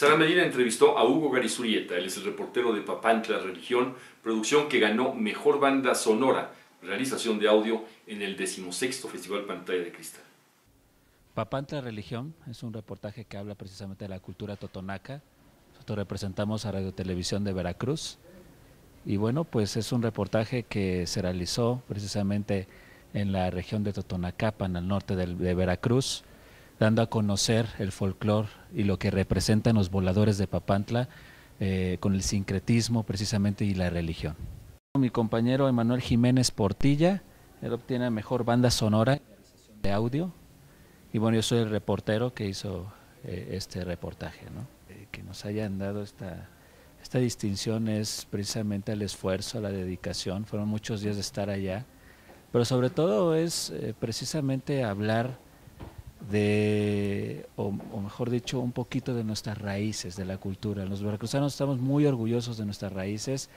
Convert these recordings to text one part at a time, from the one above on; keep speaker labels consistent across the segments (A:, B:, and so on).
A: Sara Medina entrevistó a Hugo Garizurieta, él es el reportero de Papantla Religión, producción que ganó Mejor Banda Sonora, realización de audio en el decimosexto Festival Pantalla de Cristal. Papantla Religión es un reportaje que habla precisamente de la cultura totonaca. Nosotros representamos a Radio Televisión de Veracruz. Y bueno, pues es un reportaje que se realizó precisamente en la región de Totonacapan, al norte de Veracruz, dando a conocer el folclore y lo que representan los voladores de Papantla eh, con el sincretismo precisamente y la religión. Mi compañero Emanuel Jiménez Portilla, él obtiene mejor banda sonora de audio y bueno, yo soy el reportero que hizo eh, este reportaje. Eh, que nos hayan dado esta, esta distinción es precisamente el esfuerzo, la dedicación, fueron muchos días de estar allá, pero sobre todo es precisamente hablar de, o, mejor dicho, un poquito de nuestras raíces, de la cultura. Los veracruzanos estamos muy orgullosos de nuestras raíces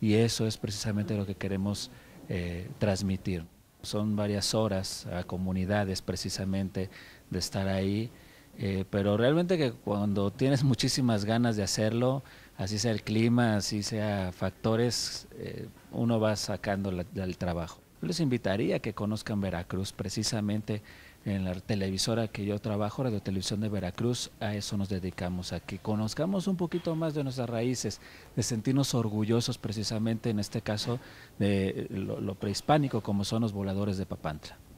A: y eso es precisamente lo que queremos eh, transmitir. Son varias horas a comunidades precisamente de estar ahí, eh, pero realmente que cuando tienes muchísimas ganas de hacerlo, así sea el clima, así sea factores, eh, uno va sacando el trabajo les invitaría a que conozcan Veracruz, precisamente en la televisora que yo trabajo, Radio Televisión de Veracruz, a eso nos dedicamos, a que conozcamos un poquito más de nuestras raíces, de sentirnos orgullosos precisamente en este caso de lo, lo prehispánico como son los voladores de Papantla.